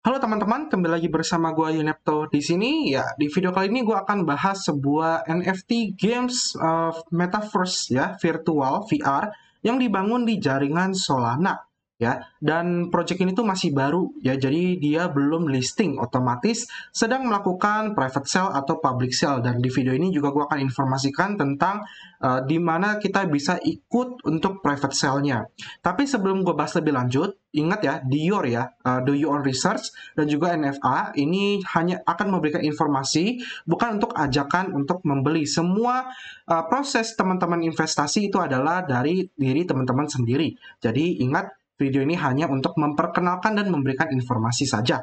Halo teman-teman, kembali lagi bersama gue Yunepto di sini. Ya, di video kali ini gue akan bahas sebuah NFT games of eh, metaverse ya, virtual VR yang dibangun di jaringan Solana ya. Dan project ini tuh masih baru ya, jadi dia belum listing otomatis sedang melakukan private sale atau public sale dan di video ini juga gua akan informasikan tentang uh, di mana kita bisa ikut untuk private sale-nya. Tapi sebelum gue bahas lebih lanjut, ingat ya Dior ya, uh, do your own research dan juga NFA ini hanya akan memberikan informasi bukan untuk ajakan untuk membeli. Semua uh, proses teman-teman investasi itu adalah dari diri teman-teman sendiri. Jadi ingat Video ini hanya untuk memperkenalkan dan memberikan informasi saja.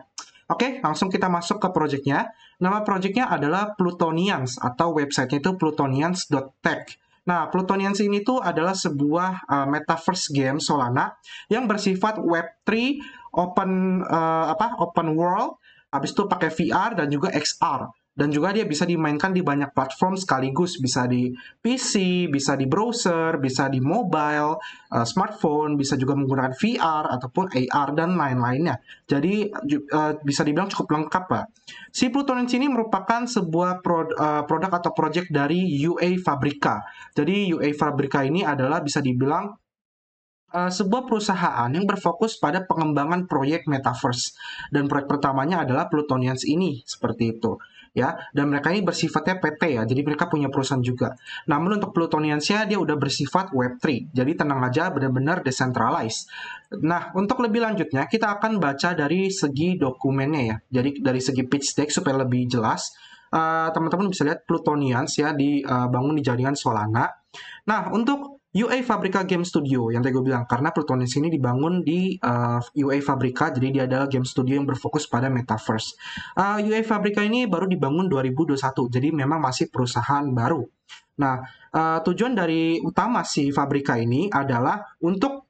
Oke, langsung kita masuk ke projectnya. Nama projectnya adalah Plutonians atau websitenya itu plutonians.tech. Nah, Plutonians ini tuh adalah sebuah uh, metaverse game Solana yang bersifat Web3 open uh, apa open world habis itu pakai VR dan juga XR dan juga dia bisa dimainkan di banyak platform sekaligus bisa di PC, bisa di browser, bisa di mobile, uh, smartphone, bisa juga menggunakan VR ataupun AR dan lain-lainnya. Jadi uh, bisa dibilang cukup lengkap Pak. Si Plutonense ini merupakan sebuah pro, uh, eh, produk atau project dari UA Fabrica. Jadi UA Fabrica ini adalah bisa dibilang uh, sebuah perusahaan yang berfokus pada pengembangan proyek metaverse dan proyek pertamanya adalah Plutonians ini seperti itu ya dan mereka ini bersifatnya PT ya jadi mereka punya perusahaan juga namun untuk Plutoniansnya dia udah bersifat Web3 jadi tenang aja benar-benar decentralized nah untuk lebih lanjutnya kita akan baca dari segi dokumennya ya jadi dari segi pitch deck supaya lebih jelas eh, teman-teman uh, bisa lihat Plutonians ya dibangun eh, di jaringan Solana nah untuk UA Fabrica Game Studio yang tadi gue bilang karena Plutonis ini dibangun di uh, UA Fabrica jadi dia adalah game studio yang berfokus pada metaverse. Uh, UA Fabrica ini baru dibangun 2021 jadi memang masih perusahaan baru. Nah, uh, tujuan dari utama si Fabrica ini adalah untuk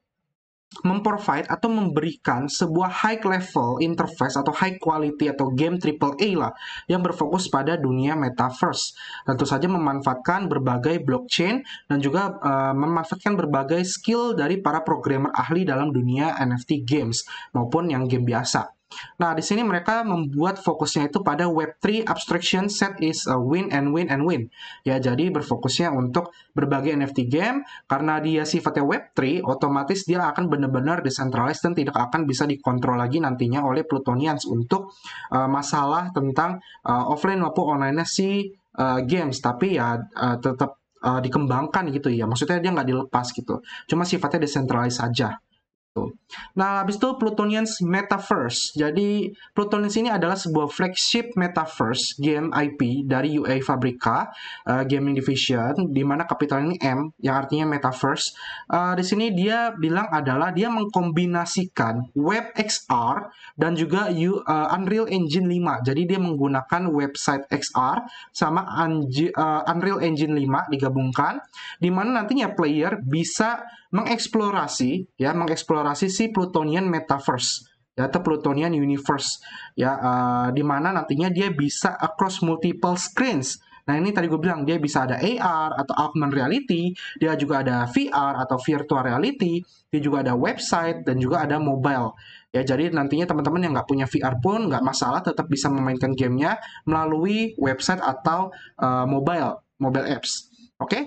memprovide atau memberikan sebuah high level interface atau high quality atau game triple A lah yang berfokus pada dunia metaverse. Tentu saja memanfaatkan berbagai blockchain dan juga uh, memanfaatkan berbagai skill dari para programmer ahli dalam dunia NFT games maupun yang game biasa. Nah, di sini mereka membuat fokusnya itu pada Web3 abstraction set is a win and win and win. Ya, jadi berfokusnya untuk berbagai NFT game karena dia sifatnya Web3, otomatis dia akan benar-benar decentralized dan tidak akan bisa dikontrol lagi nantinya oleh Plutonians untuk uh, masalah tentang uh, offline maupun online nya si uh, games, tapi ya uh, tetap uh, dikembangkan gitu ya. Maksudnya dia nggak dilepas gitu. Cuma sifatnya decentralized saja gitu. Nah, habis itu Plutonians Metaverse. Jadi Plutonians ini adalah sebuah flagship Metaverse game IP dari UA Fabrica uh, Gaming Division di mana kapital ini M yang artinya Metaverse. Uh, di sini dia bilang adalah dia mengkombinasikan web XR dan juga U, uh, Unreal Engine 5. Jadi dia menggunakan website XR sama Unreal Engine 5 digabungkan di mana nantinya player bisa mengeksplorasi ya mengeksplorasi si Plutonian Metaverse ya atau Plutonian Universe ya uh, di mana nantinya dia bisa across multiple screens. Nah ini tadi gue bilang dia bisa ada AR atau augmented reality, dia juga ada VR atau virtual reality, dia juga ada website dan juga ada mobile. Ya jadi nantinya teman-teman yang nggak punya VR pun nggak masalah, tetap bisa memainkan gamenya melalui website atau uh, mobile mobile apps. Oke? Okay?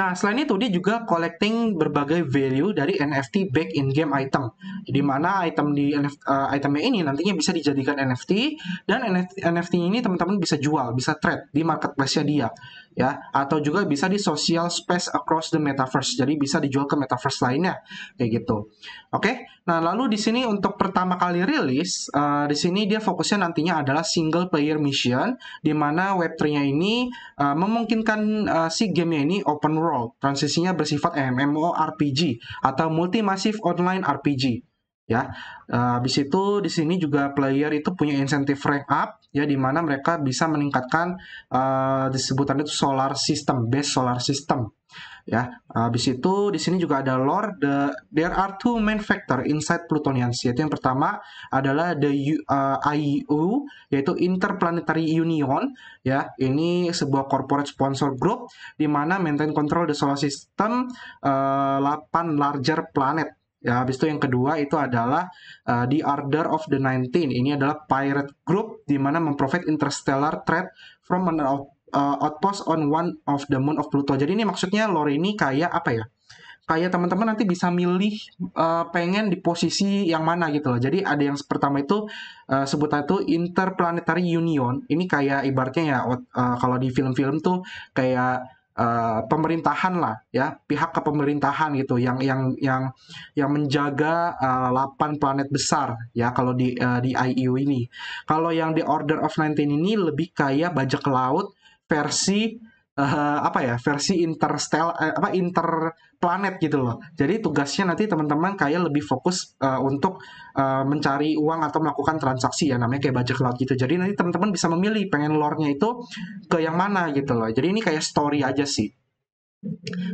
Nah, selain itu dia juga collecting berbagai value dari NFT back in game item. Di mana item di NFT, uh, eh, itemnya ini nantinya bisa dijadikan NFT dan NFT, NFT ini teman-teman bisa jual, bisa trade di marketplace-nya dia ya atau juga bisa di social space across the metaverse jadi bisa dijual ke metaverse lainnya kayak gitu oke okay? nah lalu di sini untuk pertama kali rilis uh, di sini dia fokusnya nantinya adalah single player mission di mana web nya ini uh, memungkinkan uh, si gamenya ini open world transisinya bersifat MMORPG atau multi massive online RPG ya. Uh, habis itu di sini juga player itu punya insentif rank up ya di mana mereka bisa meningkatkan uh, eh, disebutannya itu solar system, base solar system. Ya, habis itu di sini juga ada lore the there are two main factor inside Plutonians yaitu yang pertama adalah the U, uh, eh, IU yaitu Interplanetary Union ya. Ini sebuah corporate sponsor group di mana maintain control the solar system uh, 8 larger planet Ya, habis itu yang kedua itu adalah uh, The Order of the 19. Ini adalah pirate group di mana memprovide interstellar threat from an out, uh, outpost on one of the moon of Pluto. Jadi ini maksudnya lore ini kayak apa ya? Kayak teman-teman nanti bisa milih uh, pengen di posisi yang mana gitu loh. Jadi ada yang pertama itu uh, sebutan itu Interplanetary Union. Ini kayak ibaratnya ya uh, kalau di film-film tuh kayak Eh, pemerintahan lah ya pihak kepemerintahan gitu yang yang yang yang menjaga uh, eh, 8 planet besar ya kalau di uh, di iu e ini kalau yang di Order of 19 ini lebih kaya bajak laut versi uh, apa ya versi interstel uh, eh, apa interplanet gitu loh. Jadi tugasnya nanti teman-teman kayak lebih fokus uh, untuk uh, mencari uang atau melakukan transaksi ya namanya kayak bajak laut gitu. Jadi nanti teman-teman bisa memilih pengen lore-nya itu ke yang mana gitu loh. Jadi ini kayak story aja sih.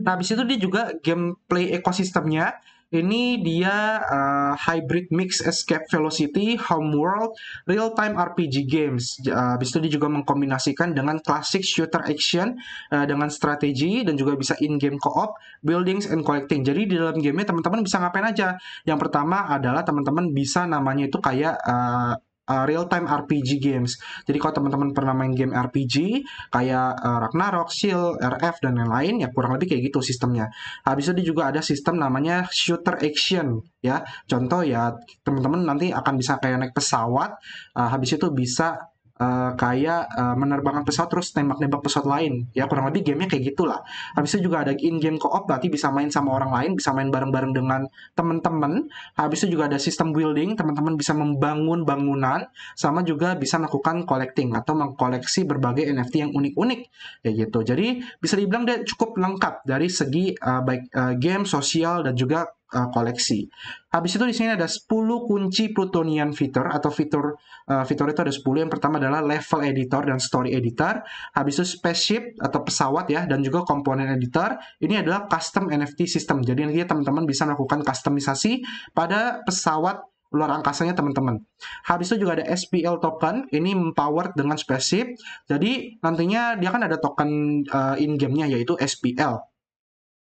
Nah, habis itu dia juga gameplay ekosistemnya ini dia uh, hybrid mix escape velocity, homeworld, real-time RPG games. Uh, dia juga mengkombinasikan dengan classic shooter action uh, dengan strategi dan juga bisa in-game co-op, buildings and collecting. Jadi di dalam gamenya teman-teman bisa ngapain aja. Yang pertama adalah teman-teman bisa namanya itu kayak uh, uh, real time RPG games. Jadi kalau teman-teman pernah main game RPG kayak uh, Ragnarok, Shield, RF dan lain-lain ya kurang lebih kayak gitu sistemnya. Habis itu juga ada sistem namanya shooter action ya. Contoh ya teman-teman nanti akan bisa kayak naik pesawat, uh, habis itu bisa uh, kayak uh, menerbangkan pesawat terus tembak tembak pesawat lain ya kurang lebih gamenya kayak gitulah habis itu juga ada in game co-op berarti bisa main sama orang lain bisa main bareng-bareng dengan teman-teman habis itu juga ada sistem building teman-teman bisa membangun bangunan sama juga bisa melakukan collecting atau mengkoleksi berbagai NFT yang unik-unik kayak gitu jadi bisa dibilang dia cukup lengkap dari segi uh, baik uh, game sosial dan juga uh, koleksi. Habis itu di sini ada 10 kunci Plutonian fitur atau fitur uh, fitur itu ada 10. Yang pertama adalah level editor dan story editor. Habis itu spaceship atau pesawat ya dan juga komponen editor. Ini adalah custom NFT system. Jadi nanti teman-teman bisa melakukan customisasi pada pesawat luar angkasanya teman-teman. Habis itu juga ada SPL token, ini empowered dengan spaceship. Jadi nantinya dia kan ada token uh, eh, in game-nya yaitu SPL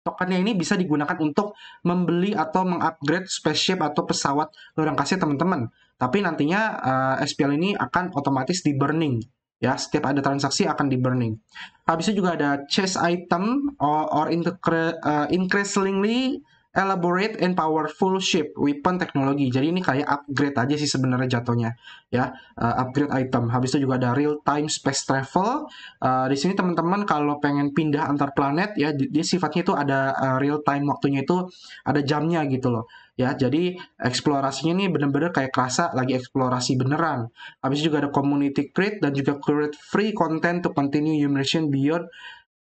tokennya ini bisa digunakan untuk membeli atau mengupgrade spaceship atau pesawat luar kasih teman-teman. Tapi nantinya uh, eh, SPL ini akan otomatis di burning ya setiap ada transaksi akan di burning. itu juga ada chest item or, or incre uh, increasingly elaborate and powerful ship weapon teknologi. Jadi ini kayak upgrade aja sih sebenarnya jatuhnya ya, uh, upgrade item. Habis itu juga ada real time space travel. Uh, di sini teman-teman kalau pengen pindah antar planet ya dia sifatnya itu ada uh, real time waktunya itu ada jamnya gitu loh. Ya, jadi eksplorasinya ini bener-bener kayak kerasa lagi eksplorasi beneran. Habis itu juga ada community create dan juga create free content to continue your mission beyond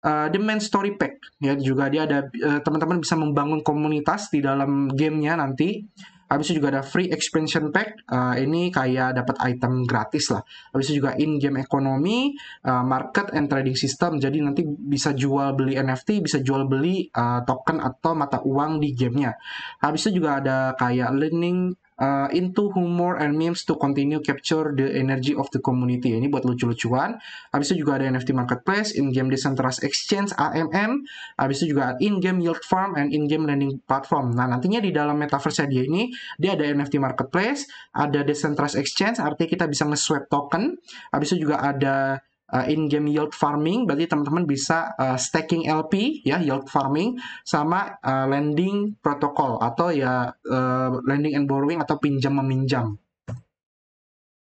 uh, eh, The Main Story Pack ya juga dia ada teman eh, teman-teman bisa membangun komunitas di dalam gamenya nanti habis itu juga ada free expansion pack uh, ini kayak dapat item gratis lah habis itu juga in game ekonomi uh, market and trading system jadi nanti bisa jual beli NFT bisa jual beli uh, token atau mata uang di gamenya habis itu juga ada kayak learning uh, into humor and memes to continue capture the energy of the community. Ini buat lucu-lucuan. Habis itu juga ada NFT marketplace, in-game decentralized exchange (AMM), habis itu juga in-game yield farm and in-game lending platform. Nah, nantinya di dalam metaverse dia ini dia ada NFT marketplace, ada decentralized exchange, artinya kita bisa nge-swap token. Habis itu juga ada uh, in game yield farming berarti teman-teman bisa uh, staking LP ya yield farming sama uh, lending protokol atau ya uh, lending and borrowing atau pinjam meminjam.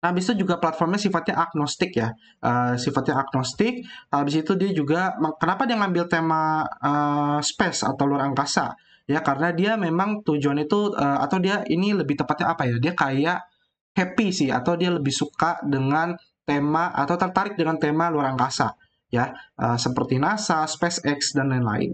Nah, habis itu juga platformnya sifatnya agnostik ya, uh, sifatnya agnostik. Habis itu dia juga kenapa dia ngambil tema uh, space atau luar angkasa ya karena dia memang tujuan itu uh, atau dia ini lebih tepatnya apa ya? Dia kayak happy sih atau dia lebih suka dengan tema atau tertarik dengan tema luar angkasa ya eh, seperti NASA, SpaceX dan lain-lain.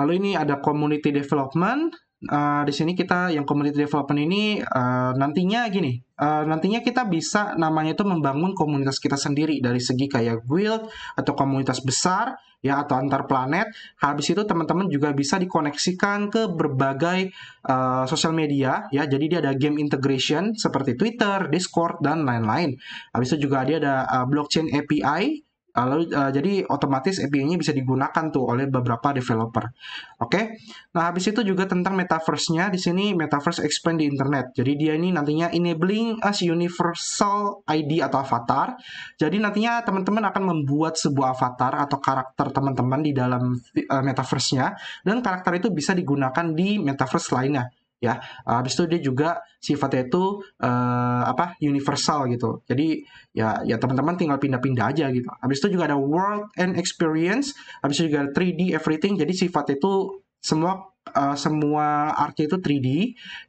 Lalu ini ada community development Eh, di sini kita yang community development ini uh, nantinya gini, uh, nantinya kita bisa namanya itu membangun komunitas kita sendiri dari segi kayak guild atau komunitas besar ya atau antar planet. Habis itu teman-teman juga bisa dikoneksikan ke berbagai uh, sosial media ya. Jadi dia ada game integration seperti Twitter, Discord dan lain-lain. Habis itu juga dia ada uh, blockchain API Lalu uh, jadi otomatis API-nya bisa digunakan tuh oleh beberapa developer. Oke. Okay? Nah, habis itu juga tentang metaverse-nya di sini metaverse expand di internet. Jadi dia ini nantinya enabling as universal ID atau avatar. Jadi nantinya teman-teman akan membuat sebuah avatar atau karakter teman-teman di dalam uh, metaverse-nya dan karakter itu bisa digunakan di metaverse lainnya ya eh, habis itu dia juga sifatnya itu uh, apa universal gitu jadi ya ya teman-teman tinggal pindah-pindah aja gitu habis itu juga ada world and experience habis itu juga 3D everything jadi sifatnya itu semua uh, semua artnya itu 3D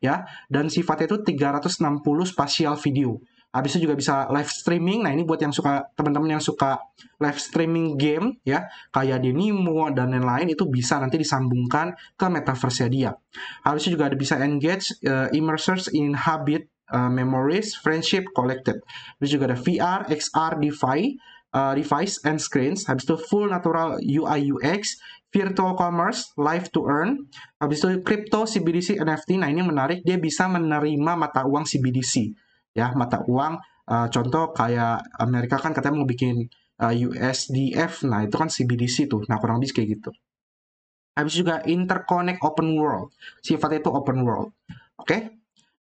ya dan sifatnya itu 360 spasial video Habis itu juga bisa live streaming. Nah, ini buat yang suka teman-teman yang suka live streaming game ya, kayak di Nimo dan lain-lain itu bisa nanti disambungkan ke metaverse nya dia. Habis itu juga ada bisa engage uh, immersers in habit uh, memories, friendship collected. Habis juga ada VR, XR, DeFi, uh, device and screens. Habis itu full natural UI UX, virtual commerce, live to earn, habis itu crypto, CBDC, NFT. Nah ini menarik, dia bisa menerima mata uang CBDC ya mata uang uh, contoh kayak Amerika kan katanya mau bikin uh, eh, USDF nah itu kan CBDC tuh nah kurang lebih kayak gitu habis juga interconnect open world sifatnya itu open world oke okay?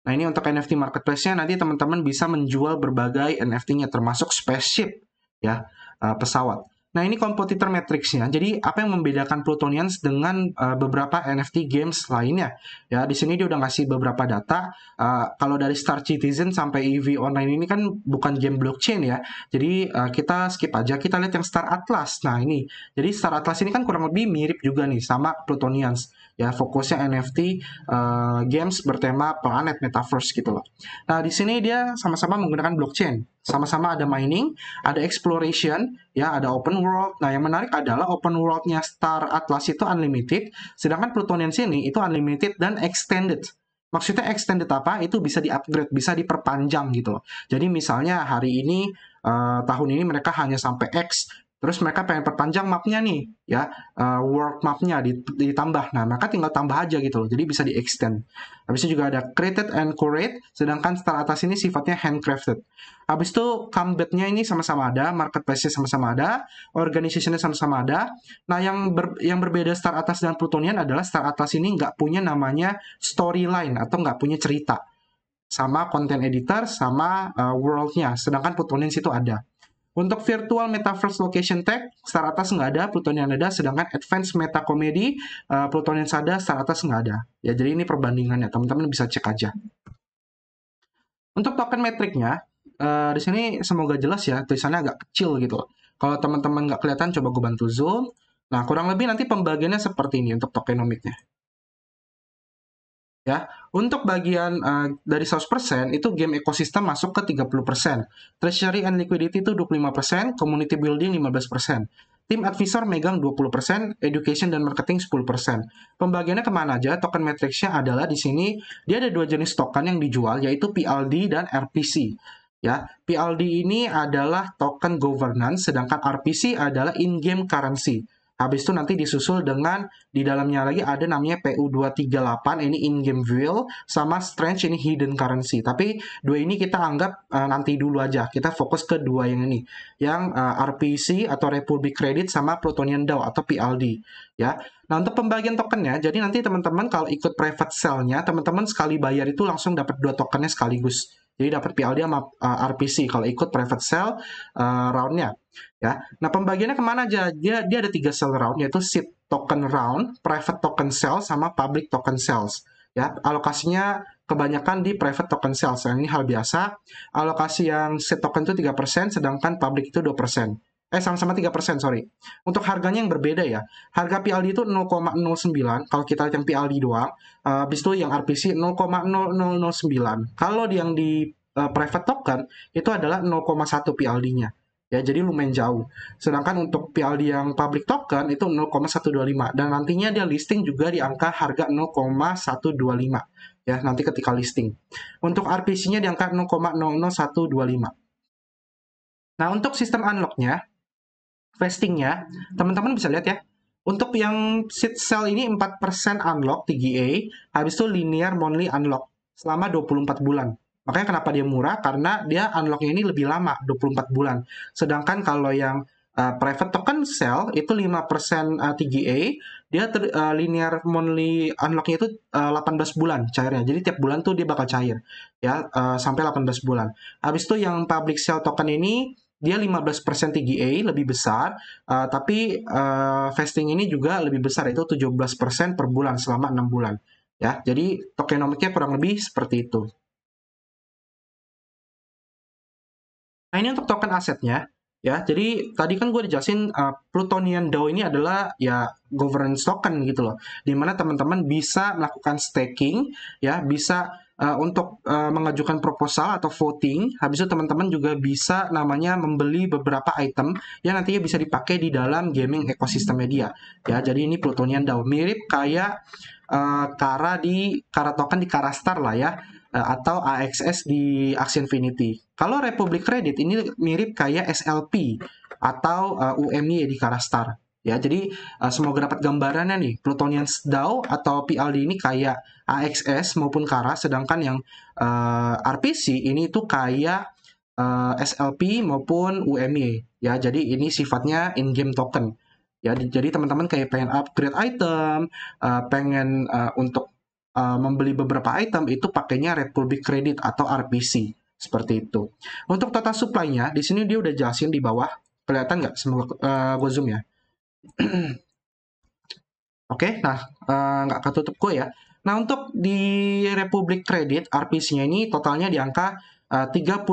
nah ini untuk NFT marketplace-nya nanti teman-teman bisa menjual berbagai NFT-nya termasuk spaceship ya uh, pesawat Nah ini kompetitor matrixnya. Jadi apa yang membedakan Plutonians dengan uh, beberapa NFT games lainnya? Ya di sini dia udah ngasih beberapa data. Uh, kalau dari Star Citizen sampai EV Online ini kan bukan game blockchain ya. Jadi uh, kita skip aja. Kita lihat yang Star Atlas. Nah ini. Jadi Star Atlas ini kan kurang lebih mirip juga nih sama Plutonians ya fokusnya NFT uh, eh, games bertema planet metaverse gitu loh. Nah di sini dia sama-sama menggunakan blockchain, sama-sama ada mining, ada exploration, ya ada open world. Nah yang menarik adalah open worldnya Star Atlas itu unlimited, sedangkan Plutonian sini itu unlimited dan extended. Maksudnya extended apa? Itu bisa di-upgrade, bisa diperpanjang gitu loh. Jadi misalnya hari ini, uh, tahun ini mereka hanya sampai X, Terus mereka pengen perpanjang mapnya nih, ya uh, eh, world mapnya ditambah. Nah, maka tinggal tambah aja gitu loh. Jadi bisa di extend. habisnya juga ada created and curate, sedangkan star atas ini sifatnya handcrafted. Habis itu combatnya ini sama-sama ada, marketplace sama-sama ada, organization sama-sama ada. Nah, yang ber yang berbeda star atas dan plutonian adalah star atas ini nggak punya namanya storyline atau nggak punya cerita sama konten editor sama uh, worldnya, sedangkan plutonian situ ada. Untuk virtual metaverse location tech star atas nggak ada, plutonian ada, sedangkan advanced meta comedy uh, eh, plutonian ada, star atas nggak ada. Ya, jadi ini perbandingannya, teman-teman bisa cek aja. Untuk token metriknya, uh, di sini semoga jelas ya, tulisannya agak kecil gitu Kalau teman-teman nggak kelihatan, coba gue bantu zoom. Nah, kurang lebih nanti pembagiannya seperti ini untuk tokenomiknya ya. Untuk bagian uh, dari 100% itu game ekosistem masuk ke 30%. Treasury and liquidity itu 25%, community building 15%. Tim advisor megang 20%, education dan marketing 10%. Pembagiannya kemana aja? Token matrixnya adalah di sini dia ada dua jenis token yang dijual yaitu PLD dan RPC. Ya, PLD ini adalah token governance sedangkan RPC adalah in-game currency. Habis itu nanti disusul dengan di dalamnya lagi ada namanya PU238 ini in game view, sama strange ini hidden currency. Tapi dua ini kita anggap uh, nanti dulu aja. Kita fokus ke dua yang ini. Yang uh, eh, RPC atau Republic Credit sama Plutonian DAO atau PLD ya. Nah, untuk pembagian tokennya, jadi nanti teman-teman kalau ikut private sale-nya, teman-teman sekali bayar itu langsung dapat dua tokennya sekaligus. Jadi dapat PLD sama uh, eh, RPC kalau ikut private sell uh, round-nya ya. Nah pembagiannya kemana aja? Dia dia ada tiga sell round yaitu seed token round, private token sales, sama public token sales. Ya alokasinya kebanyakan di private token sales. yang nah, ini hal biasa. Alokasi yang seed token itu 3%, sedangkan public itu 2%. Eh, sama-sama 3%, sorry. Untuk harganya yang berbeda ya. Harga PLD itu 0,09. Kalau kita lihat yang PLD doang. Uh, habis itu yang RPC 0,0009. Kalau yang di uh, private token, itu adalah 0,1 PLD-nya ya jadi lumayan jauh. Sedangkan untuk PLD yang public token itu 0,125 dan nantinya dia listing juga di angka harga 0,125 ya nanti ketika listing. Untuk RPC-nya di angka 0,00125. Nah, untuk sistem unlock-nya vestingnya, teman-teman bisa lihat ya. Untuk yang seed cell ini 4% unlock TGA, habis itu linear monthly unlock selama 24 bulan. Makanya kenapa dia murah karena dia unlocknya ini lebih lama 24 bulan. Sedangkan kalau yang uh, private token sell itu 5% uh, TGA, dia ter, uh, linear monthly unlocknya itu uh, eh, 18 bulan cairnya. Jadi tiap bulan tuh dia bakal cair ya uh, sampai 18 bulan. Habis itu yang public sell token ini dia 15% TGA lebih besar, uh, tapi uh, vesting ini juga lebih besar itu 17% per bulan selama 6 bulan. Ya, jadi tokenomiknya kurang lebih seperti itu. Nah, ini untuk token asetnya ya. Jadi tadi kan gue dijelasin uh, Plutonian DAO ini adalah ya governance token gitu loh. Dimana teman-teman bisa melakukan staking ya, bisa uh, untuk uh, mengajukan proposal atau voting. Habis itu teman-teman juga bisa namanya membeli beberapa item yang nantinya bisa dipakai di dalam gaming ekosistem media Ya, jadi ini Plutonian DAO mirip kayak uh, Kara di Kara token di Kara Star lah ya Eh, atau AXS di Infinity. Kalau Republic Credit ini mirip kayak SLP atau uh, eh, UMI di Karastar. Ya, jadi uh, semoga dapat gambarannya nih. Plutonian DAO atau PLD ini kayak AXS maupun Kara, sedangkan yang uh, RPC ini tuh kayak uh, SLP maupun UMI. Ya, jadi ini sifatnya in-game token. Ya, jadi teman-teman kayak pengen upgrade item, uh, pengen uh, untuk Eh, membeli beberapa item itu pakainya Republic Credit atau RPC seperti itu. Untuk tata supply-nya di sini dia udah jelasin di bawah. Kelihatan nggak? Semoga uh, eh, gue zoom ya. Oke, okay, nah eh, nggak uh, ketutup gue ya. Nah untuk di Republic Credit RPC-nya ini totalnya di angka uh, 35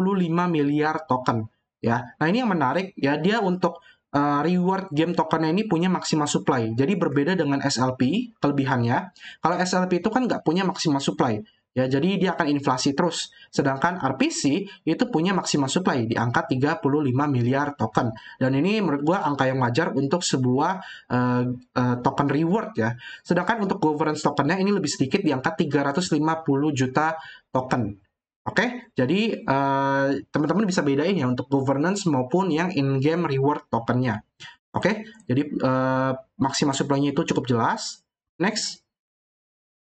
miliar token ya. Nah ini yang menarik ya dia untuk uh, reward game tokennya ini punya maksimal supply. Jadi berbeda dengan SLP kelebihannya. Kalau SLP itu kan nggak punya maksimal supply. Ya, jadi dia akan inflasi terus. Sedangkan RPC itu punya maksimal supply di angka 35 miliar token. Dan ini menurut gue angka yang wajar untuk sebuah uh, uh, token reward ya. Sedangkan untuk governance tokennya ini lebih sedikit di angka 350 juta token. Oke, okay? jadi teman eh, teman-teman bisa bedain ya untuk governance maupun yang in-game reward tokennya. Oke, okay? jadi uh, eh, maksimal supply-nya itu cukup jelas. Next.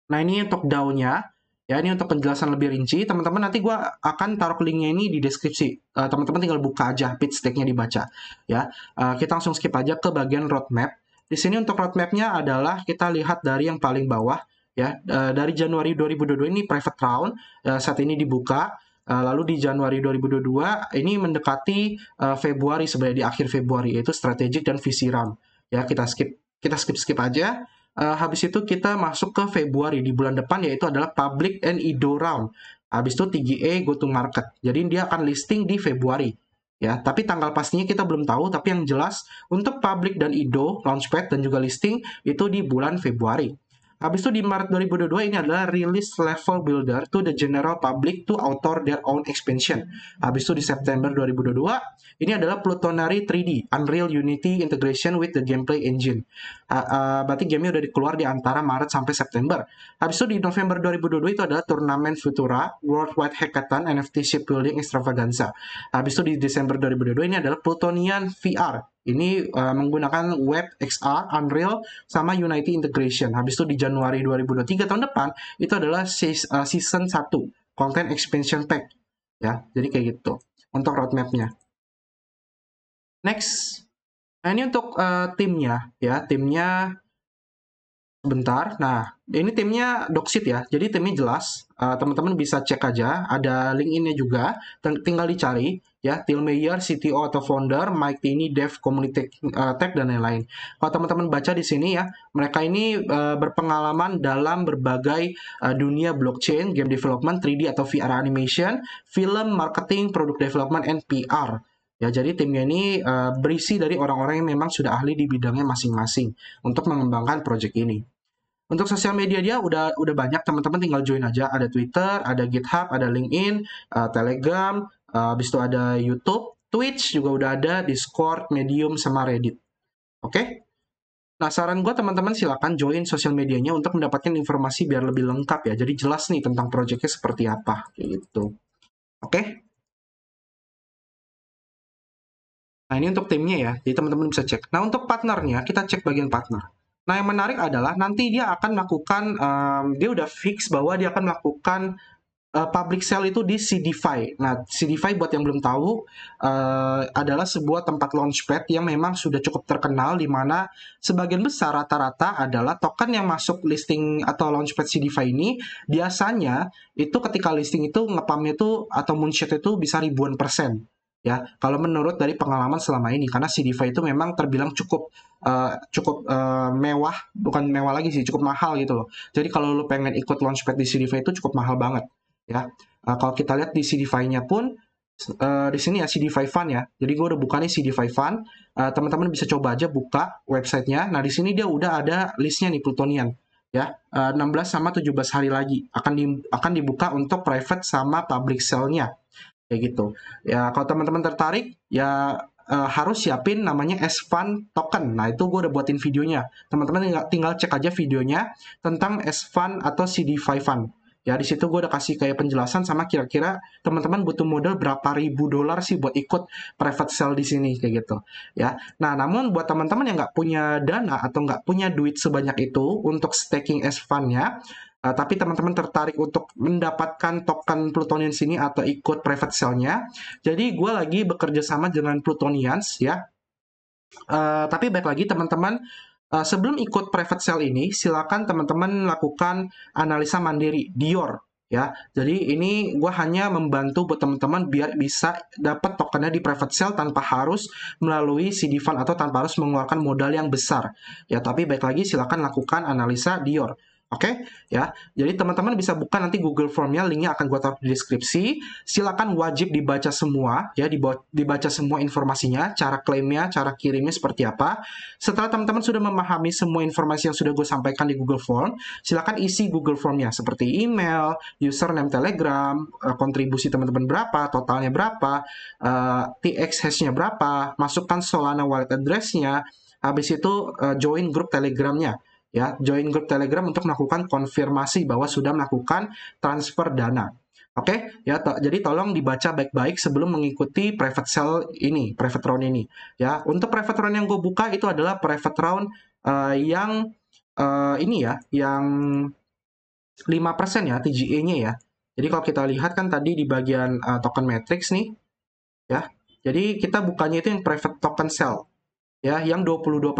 Nah, ini untuk down-nya. Ya, ini untuk penjelasan lebih rinci. Teman-teman nanti gue akan taruh linknya ini di deskripsi. Eh, teman-teman uh, tinggal buka aja, pitch stack nya dibaca. Ya, uh, kita langsung skip aja ke bagian roadmap. Di sini untuk roadmap-nya adalah kita lihat dari yang paling bawah ya dari Januari 2022 ini private round ya, saat ini dibuka eh, lalu di Januari 2022 ini mendekati eh, Februari sebenarnya di akhir Februari yaitu strategic dan visi round ya kita skip kita skip skip aja eh, habis itu kita masuk ke Februari di bulan depan yaitu adalah public and IDO round habis itu TGA go to market jadi dia akan listing di Februari ya tapi tanggal pastinya kita belum tahu tapi yang jelas untuk public dan IDO launchpad dan juga listing itu di bulan Februari Habis itu di Maret 2022 ini adalah release level builder to the general public to author their own expansion. Habis itu di September 2022 ini adalah Plutonary 3D Unreal Unity integration with the gameplay engine. Uh, uh, berarti gamenya udah dikeluar di antara Maret sampai September. Habis itu di November 2022 itu adalah turnamen Futura Worldwide Hackathon NFT Shipbuilding Extravaganza. Habis itu di Desember 2022 ini adalah Plutonian VR ini uh, menggunakan web XR, Unreal, sama Unity Integration. Habis itu di Januari 2023 tahun depan, itu adalah eh, season 1, Content Expansion Pack. ya Jadi kayak gitu, untuk roadmapnya. Next, nah ini untuk uh, timnya, ya timnya bentar. Nah, ini timnya Doxit ya. Jadi timnya jelas. Eh, teman-teman uh, bisa cek aja. Ada link ini juga. tinggal dicari ya. Till Mayer, CTO atau founder, Mike Tini, Dev Community uh, Tech dan lain-lain. Kalau teman-teman baca di sini ya, mereka ini uh, berpengalaman dalam berbagai uh, dunia blockchain, game development, 3D atau VR animation, film, marketing, produk development, and PR. Ya, jadi timnya ini uh, berisi dari orang-orang yang memang sudah ahli di bidangnya masing-masing untuk mengembangkan proyek ini. Untuk sosial media dia udah udah banyak teman-teman tinggal join aja ada Twitter, ada GitHub, ada LinkedIn, uh, Telegram, uh, habis itu ada YouTube, Twitch juga udah ada, Discord, Medium sama Reddit. Oke? Okay? Nah, saran gue teman-teman silakan join sosial medianya untuk mendapatkan informasi biar lebih lengkap ya. Jadi jelas nih tentang proyeknya seperti apa gitu. Oke? Okay? Nah, ini untuk timnya ya. Jadi teman-teman bisa cek. Nah, untuk partnernya kita cek bagian partner. Nah, yang menarik adalah nanti dia akan melakukan, um, dia udah fix bahwa dia akan melakukan uh, public sale itu di CDFi. Nah, CDFi buat yang belum tahu uh, adalah sebuah tempat launchpad yang memang sudah cukup terkenal di mana sebagian besar rata-rata adalah token yang masuk listing atau launchpad CDFi ini biasanya itu ketika listing itu ngepamnya itu atau moonshot itu bisa ribuan persen ya kalau menurut dari pengalaman selama ini karena si Diva itu memang terbilang cukup uh, cukup uh, mewah bukan mewah lagi sih cukup mahal gitu loh jadi kalau lu pengen ikut launchpad di si Diva itu cukup mahal banget ya uh, kalau kita lihat di si Diva-nya pun uh, di sini ya CD5 Fund ya. Jadi gue udah buka nih CD5 Fund. Uh, teman-teman bisa coba aja buka websitenya. Nah di sini dia udah ada listnya nih Plutonian ya. Uh, 16 sama 17 hari lagi akan di, akan dibuka untuk private sama public sale-nya kayak gitu. Ya kalau teman-teman tertarik ya uh, harus siapin namanya S-Fund token. Nah, itu gue udah buatin videonya. Teman-teman tinggal, tinggal cek aja videonya tentang S-Fund atau CD5 Fund. Ya, di situ gue udah kasih kayak penjelasan sama kira-kira teman-teman butuh modal berapa ribu dolar sih buat ikut private sale di sini kayak gitu. Ya. Nah, namun buat teman-teman yang nggak punya dana atau nggak punya duit sebanyak itu untuk staking s fund ya, Uh, tapi teman-teman tertarik untuk mendapatkan token Plutonians ini atau ikut private sale-nya. Jadi gue lagi bekerja sama dengan Plutonians ya. Uh, tapi baik lagi teman-teman Uh, sebelum ikut private sale ini, silakan teman-teman lakukan analisa mandiri Dior ya. Jadi ini gue hanya membantu buat teman-teman biar bisa dapat tokennya di private sale tanpa harus melalui CD fund atau tanpa harus mengeluarkan modal yang besar. Ya, tapi baik lagi silakan lakukan analisa Dior. Oke, okay? ya. Jadi teman-teman bisa buka nanti Google Formnya, linknya akan gue taruh di deskripsi. Silakan wajib dibaca semua, ya, dibaca semua informasinya, cara klaimnya, cara kirimnya seperti apa. Setelah teman-teman sudah memahami semua informasi yang sudah gue sampaikan di Google Form, silakan isi Google Formnya seperti email, username Telegram, eh, kontribusi teman-teman berapa, totalnya berapa, eh, TX hashnya berapa, masukkan Solana wallet address habis itu eh, join grup Telegramnya ya join grup Telegram untuk melakukan konfirmasi bahwa sudah melakukan transfer dana. Oke, okay? ya to jadi tolong dibaca baik-baik sebelum mengikuti private sale ini, private round ini. Ya, untuk private round yang gue buka itu adalah private round uh, yang uh, ini ya, yang 5% ya tge nya ya. Jadi kalau kita lihat kan tadi di bagian uh, token matrix nih, ya. Jadi kita bukanya itu yang private token sale ya yang 22%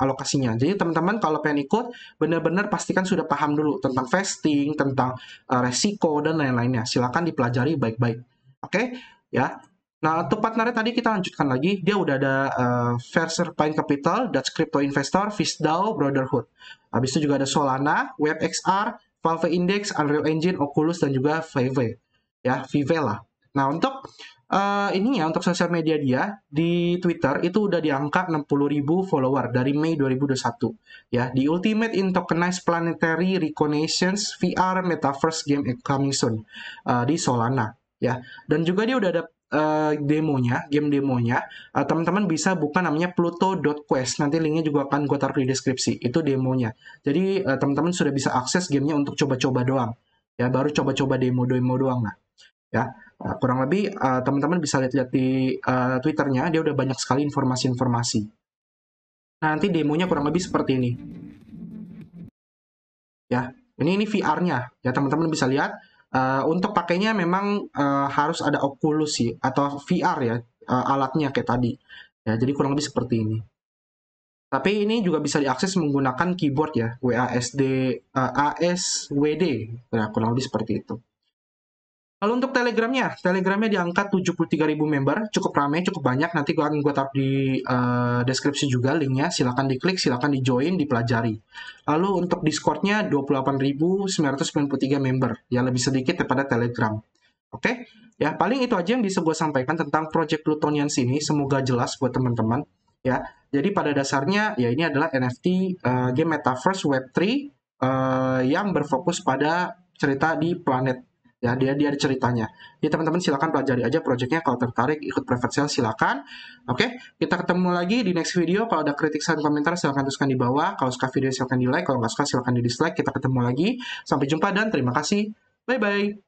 alokasinya. Jadi teman-teman kalau pengen ikut benar-benar pastikan sudah paham dulu tentang vesting, tentang uh, resiko dan lain-lainnya. Silakan dipelajari baik-baik. Oke? Okay? Ya. Nah, untuk partnernya tadi kita lanjutkan lagi. Dia udah ada uh, eh, Verser Pine Capital, Dutch Crypto Investor, Fisdao, Brotherhood. Habis itu juga ada Solana, WebXR, Valve Index, Unreal Engine, Oculus dan juga Vive. Ya, Vive lah. Nah, untuk uh, ini ya untuk sosial media dia di Twitter itu udah di angka 60.000 follower dari Mei 2021 ya di Ultimate in Tokenized Planetary Reconnaissance VR Metaverse Game coming soon uh, di Solana ya dan juga dia udah ada Uh, demonya, game demonya, teman teman-teman bisa buka namanya Pluto.quest. Nanti linknya juga akan gue taruh di deskripsi. Itu demonya. Jadi uh, teman-teman sudah bisa akses gamenya untuk coba-coba doang. Ya, baru coba-coba demo-demo doang lah. Ya, Nah, kurang lebih uh, teman-teman bisa lihat-lihat di uh, Twitternya, dia udah banyak sekali informasi-informasi. Nah, nanti demonya kurang lebih seperti ini. Ya, ini ini VR-nya. Ya, teman-teman bisa lihat. Uh, untuk pakainya memang uh, harus ada Oculus sih, atau VR ya, uh, alatnya kayak tadi. Ya, jadi kurang lebih seperti ini. Tapi ini juga bisa diakses menggunakan keyboard ya, WASD, uh, ASWD, Ya nah, kurang lebih seperti itu. Lalu untuk telegramnya, telegramnya di angka 73.000 member, cukup ramai, cukup banyak. Nanti gue akan gue taruh di uh, deskripsi juga linknya, silahkan diklik, silahkan di join, dipelajari. Lalu untuk Discordnya 28.993 member, ya lebih sedikit daripada telegram. Oke, okay? ya paling itu aja yang bisa gue sampaikan tentang Project Plutonian sini. semoga jelas buat teman-teman. Ya, jadi pada dasarnya ya ini adalah NFT uh, eh, game Metaverse Web3 uh, eh, yang berfokus pada cerita di planet ya dia dia ada ceritanya ya teman-teman silahkan pelajari aja projectnya kalau tertarik ikut private sale silahkan oke okay? kita ketemu lagi di next video kalau ada kritik saran komentar silahkan tuliskan di bawah kalau suka video silahkan di like kalau nggak suka silahkan di dislike kita ketemu lagi sampai jumpa dan terima kasih bye bye